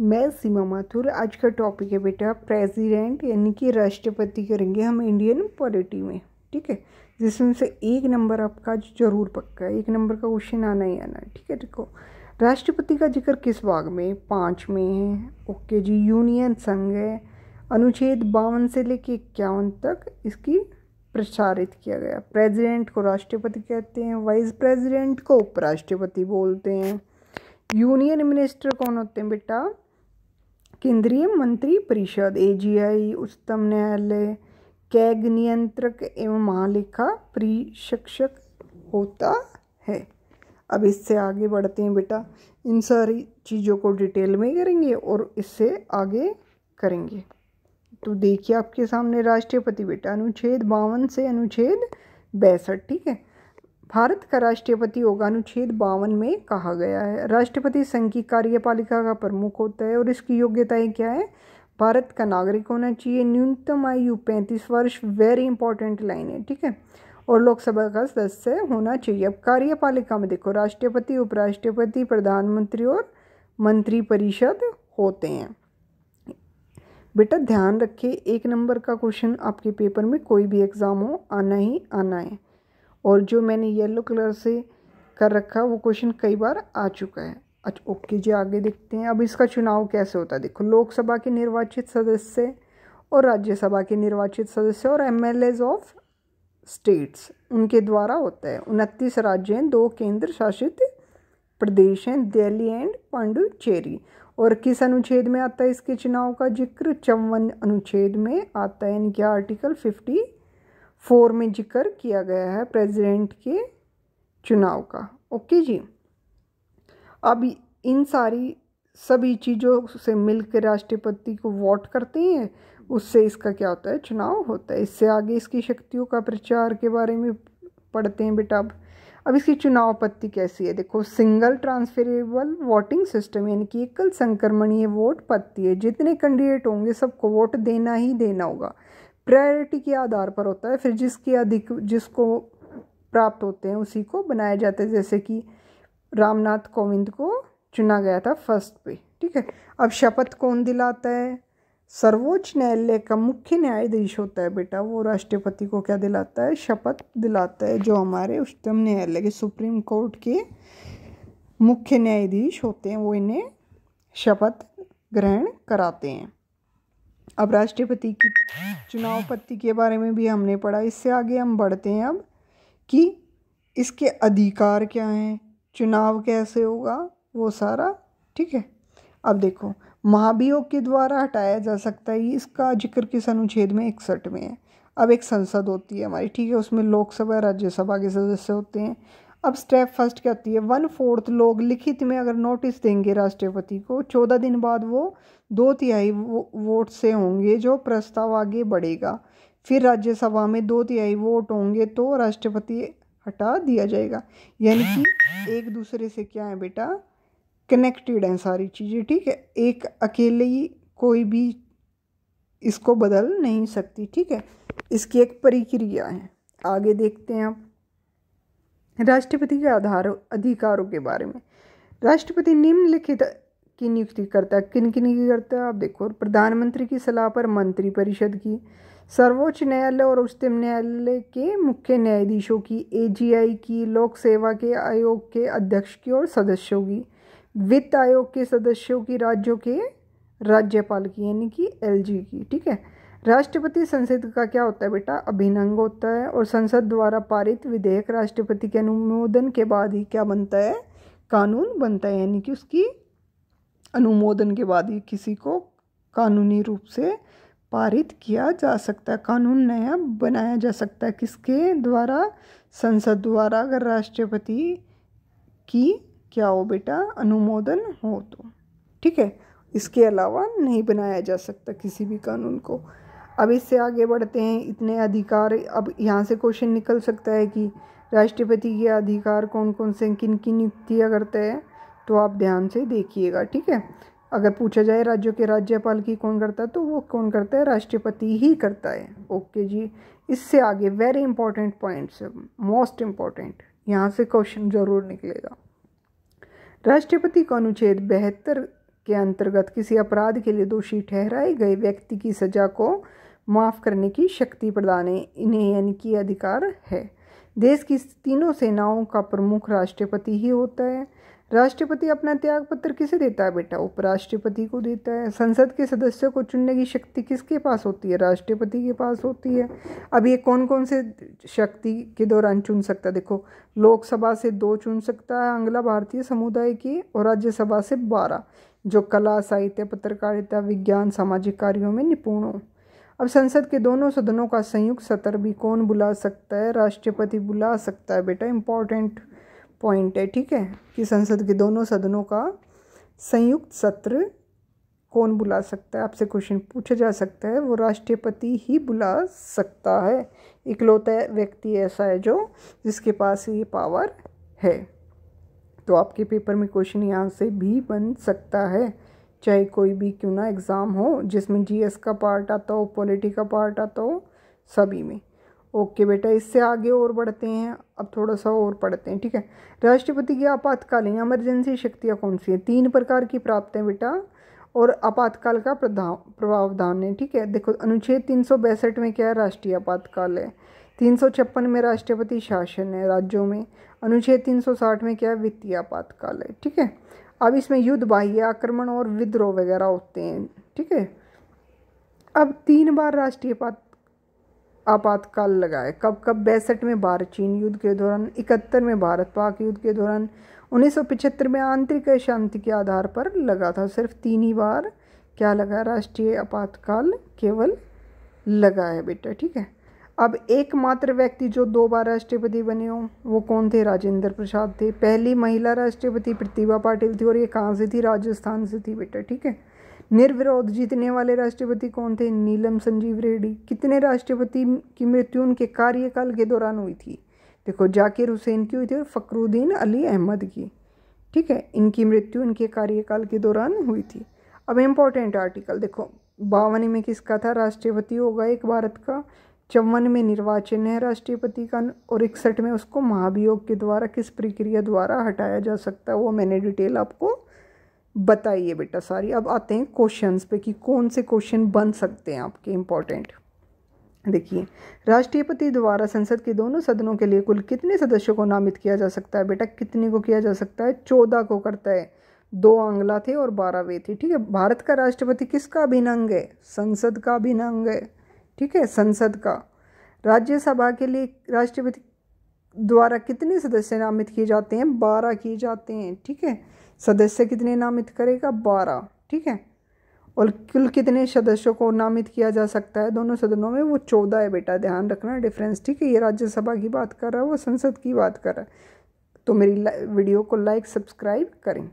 मैं सीमा माथुर आज का टॉपिक है बेटा प्रेसिडेंट यानी कि राष्ट्रपति करेंगे हम इंडियन पॉलिटी में ठीक है जिसमें से एक नंबर आपका जरूर पक्का है एक नंबर का क्वेश्चन आना ही आना ठीक है देखो राष्ट्रपति का जिक्र किस भाग में पाँच में है ओके जी यूनियन संघ है अनुच्छेद बावन से लेके इक्यावन तक इसकी प्रसारित किया गया प्रेसिडेंट को राष्ट्रपति कहते हैं वाइस प्रेसिडेंट को उपराष्ट्रपति बोलते हैं यूनियन मिनिस्टर कौन होते हैं बेटा केंद्रीय मंत्री परिषद ए उच्चतम न्यायालय कैग नियंत्रक एवं महालेखा प्रशिक्षक होता है अब इससे आगे बढ़ते हैं बेटा इन सारी चीज़ों को डिटेल में करेंगे और इससे आगे करेंगे तो देखिए आपके सामने राष्ट्रपति बेटा अनुच्छेद बावन से अनुच्छेद बैसठ ठीक है भारत का राष्ट्रपति होगा अनुच्छेद बावन में कहा गया है राष्ट्रपति संघ की कार्यपालिका का प्रमुख होता है और इसकी योग्यताएं क्या है भारत का नागरिक होना चाहिए न्यूनतम आयु पैंतीस वर्ष वेरी इंपॉर्टेंट लाइन है ठीक है और लोकसभा का सदस्य होना चाहिए अब कार्यपालिका में देखो राष्ट्रपति उपराष्ट्रपति प्रधानमंत्री और मंत्रिपरिषद होते हैं बेटा ध्यान रखिए एक नंबर का क्वेश्चन आपके पेपर में कोई भी एग्ज़ाम हो आना ही आना है और जो मैंने येलो कलर से कर रखा वो क्वेश्चन कई बार आ चुका है अच्छा ओके जी आगे देखते हैं अब इसका चुनाव कैसे होता है देखो लोकसभा के निर्वाचित सदस्य और राज्यसभा के निर्वाचित सदस्य और एम ऑफ स्टेट्स उनके द्वारा होता है उनतीस राज्य हैं दो केंद्र शासित प्रदेश हैं दिल्ली एंड पांडुचेरी और किस अनुच्छेद में आता है इसके चुनाव का जिक्र चौवन अनुच्छेद में आता है इनके आर्टिकल फिफ्टी फोर में जिक्र किया गया है प्रेसिडेंट के चुनाव का ओके जी अब इन सारी सभी चीज़ों से मिलकर राष्ट्रपति को वोट करते हैं उससे इसका क्या होता है चुनाव होता है इससे आगे इसकी शक्तियों का प्रचार के बारे में पढ़ते हैं बेटा अब अब इसकी चुनाव पत्ती कैसी है देखो सिंगल ट्रांसफरेबल वोटिंग सिस्टम यानी कि एकल संक्रमणीय वोट पत्ती है जितने कैंडिडेट होंगे सबको वोट देना ही देना होगा प्रायोरिटी के आधार पर होता है फिर जिसके अधिक जिसको प्राप्त होते हैं उसी को बनाया जाता है जैसे कि रामनाथ कोविंद को चुना गया था फर्स्ट पे ठीक है अब शपथ कौन दिलाता है सर्वोच्च न्यायालय का मुख्य न्यायाधीश होता है बेटा वो राष्ट्रपति को क्या दिलाता है शपथ दिलाता है जो हमारे उच्चतम न्यायालय के सुप्रीम कोर्ट के मुख्य न्यायाधीश होते हैं वो इन्हें शपथ ग्रहण कराते हैं अब राष्ट्रपति की चुनाव पत्ति के बारे में भी हमने पढ़ा इससे आगे हम बढ़ते हैं अब कि इसके अधिकार क्या हैं चुनाव कैसे होगा वो सारा ठीक है अब देखो महाभियोग के द्वारा हटाया जा सकता है इसका जिक्र किस अनुच्छेद में इकसठ में है अब एक संसद होती है हमारी ठीक है उसमें लोकसभा राज्यसभा के सदस्य होते हैं अब स्टेप फर्स्ट क्या होती है वन फोर्थ लोग लिखित में अगर नोटिस देंगे राष्ट्रपति को चौदह दिन बाद वो दो तिहाई वो, वोट से होंगे जो प्रस्ताव आगे बढ़ेगा फिर राज्यसभा में दो तिहाई वोट होंगे तो राष्ट्रपति हटा दिया जाएगा यानी कि एक दूसरे से क्या है बेटा कनेक्टेड हैं सारी चीज़ें ठीक है एक अकेले ही कोई भी इसको बदल नहीं सकती ठीक है इसकी एक प्रक्रिया है आगे देखते हैं आप राष्ट्रपति के आधार अधिकारों के बारे में राष्ट्रपति निम्नलिखित की नियुक्ति करता है किन किन की करता है आप देखो प्रधानमंत्री की सलाह पर मंत्रिपरिषद की सर्वोच्च न्यायालय और उच्चतम न्यायालय के मुख्य न्यायाधीशों की ए की लोक सेवा के आयोग के अध्यक्ष की और सदस्यों की वित्त आयोग के सदस्यों की राज्यों के राज्यपाल की यानी कि एलजी की ठीक है राष्ट्रपति संसद का क्या होता है बेटा अभिनंग होता है और संसद द्वारा पारित विधेयक राष्ट्रपति के अनुमोदन के बाद ही क्या बनता है कानून बनता है यानी कि उसकी अनुमोदन के बाद ही किसी को कानूनी रूप से पारित किया जा सकता है कानून नया बनाया जा सकता है किसके द्वारा संसद द्वारा अगर राष्ट्रपति की क्या हो बेटा अनुमोदन हो तो ठीक है इसके अलावा नहीं बनाया जा सकता किसी भी कानून को अब इससे आगे बढ़ते हैं इतने अधिकार अब यहाँ से क्वेश्चन निकल सकता है कि राष्ट्रपति के अधिकार कौन कौन से किन की नियुक्तियाँ करता है तो आप ध्यान से देखिएगा ठीक है अगर पूछा जाए राज्यों के राज्यपाल की कौन करता है तो वो कौन करता है राष्ट्रपति ही करता है ओके जी इससे आगे very important points most important यहाँ से क्वेश्चन जरूर निकलेगा राष्ट्रपति का अनुच्छेद बेहतर के अंतर्गत किसी अपराध के लिए दोषी ठहराए गए व्यक्ति की सजा को माफ़ करने की शक्ति प्रदान है इन्हें यानी कि अधिकार है देश की तीनों सेनाओं का प्रमुख राष्ट्रपति ही होता है राष्ट्रपति अपना त्याग पत्र किसे देता है बेटा उपराष्ट्रपति को देता है संसद के सदस्यों को चुनने की शक्ति किसके पास होती है राष्ट्रपति के पास होती है अब ये कौन कौन से शक्ति के दौरान चुन सकता है देखो लोकसभा से दो चुन सकता है अंगला भारतीय समुदाय की और राज्यसभा से बारह जो कला साहित्य पत्रकारिता विज्ञान सामाजिक कार्यों में निपुण हों अब संसद के दोनों सदनों का संयुक्त सत्र भी कौन बुला सकता है राष्ट्रपति बुला सकता है बेटा इम्पॉर्टेंट पॉइंट है ठीक है कि संसद के दोनों सदनों का संयुक्त सत्र कौन बुला सकता है आपसे क्वेश्चन पूछा जा सकता है वो राष्ट्रपति ही बुला सकता है इकलौता व्यक्ति ऐसा है जो जिसके पास ये पावर है तो आपके पेपर में क्वेश्चन यहाँ से भी बन सकता है चाहे कोई भी क्यों ना एग्ज़ाम हो जिसमें जीएस का पार्ट आता हो पॉलिटी का पार्ट आता हो सभी में ओके बेटा इससे आगे और बढ़ते हैं अब थोड़ा सा और पढ़ते हैं ठीक है राष्ट्रपति की आपातकालीन इमरजेंसी शक्तियाँ कौन सी हैं तीन प्रकार की प्राप्त हैं बेटा और आपातकाल का प्रभावधान है ठीक है देखो अनुच्छेद तीन सौ बैसठ में क्या है राष्ट्रीय आपातकाल है तीन सौ छप्पन में राष्ट्रपति शासन है राज्यों में अनुच्छेद तीन सौ साठ में क्या है वित्तीय आपातकाल है ठीक है अब इसमें युद्ध बाह्य आक्रमण और विद्रोह वगैरह होते हैं ठीक है अब तीन बार राष्ट्रीय आपात आपातकाल लगाए कब कब बैसठ में भारत चीन युद्ध के दौरान इकहत्तर में भारत पाक युद्ध के दौरान उन्नीस में आंतरिक शांति के आधार पर लगा था सिर्फ तीन ही बार क्या लगा राष्ट्रीय आपातकाल केवल लगा है बेटा ठीक है अब एकमात्र व्यक्ति जो दो बार राष्ट्रपति बने हों वो कौन थे राजेंद्र प्रसाद थे पहली महिला राष्ट्रपति प्रतिभा पाटिल थी और ये कहाँ से थी राजस्थान से थी बेटा ठीक है निर्विरोध जीतने वाले राष्ट्रपति कौन थे नीलम संजीव रेड्डी कितने राष्ट्रपति की मृत्यु उनके कार्यकाल के दौरान हुई थी देखो जाकिर हुसैन की हुई थी और फकरुद्दीन अली अहमद की ठीक है इनकी मृत्यु इनके कार्यकाल के दौरान हुई थी अब इम्पोर्टेंट आर्टिकल देखो बावन में किसका था राष्ट्रपति होगा एक भारत का चौवन में निर्वाचन है राष्ट्रपति का और इकसठ में उसको महाभियोग के द्वारा किस प्रक्रिया द्वारा हटाया जा सकता है वो मैंने डिटेल आपको बताई है बेटा सारी अब आते हैं क्वेश्चंस पे कि कौन से क्वेश्चन बन सकते हैं आपके इम्पोर्टेंट देखिए राष्ट्रपति द्वारा संसद के दोनों सदनों के लिए कुल कितने सदस्यों को नामित किया जा सकता है बेटा कितने को किया जा सकता है चौदह को करता है दो आंगला थे और बारह वे थे ठीक है भारत का राष्ट्रपति किसका अभिनंग अंग है संसद का अभिनंग अंग है ठीक है संसद का राज्यसभा के लिए राष्ट्रपति द्वारा कितने सदस्य नामित किए जाते हैं बारह किए जाते हैं ठीक है सदस्य कितने नामित करेगा बारह ठीक है और कुल कितने सदस्यों को नामित किया जा सकता है दोनों सदनों में वो चौदह है बेटा ध्यान रखना डिफरेंस ठीक है ये राज्यसभा की बात कर रहा है वो संसद की बात कर रहा है तो मेरी वीडियो को लाइक सब्सक्राइब करें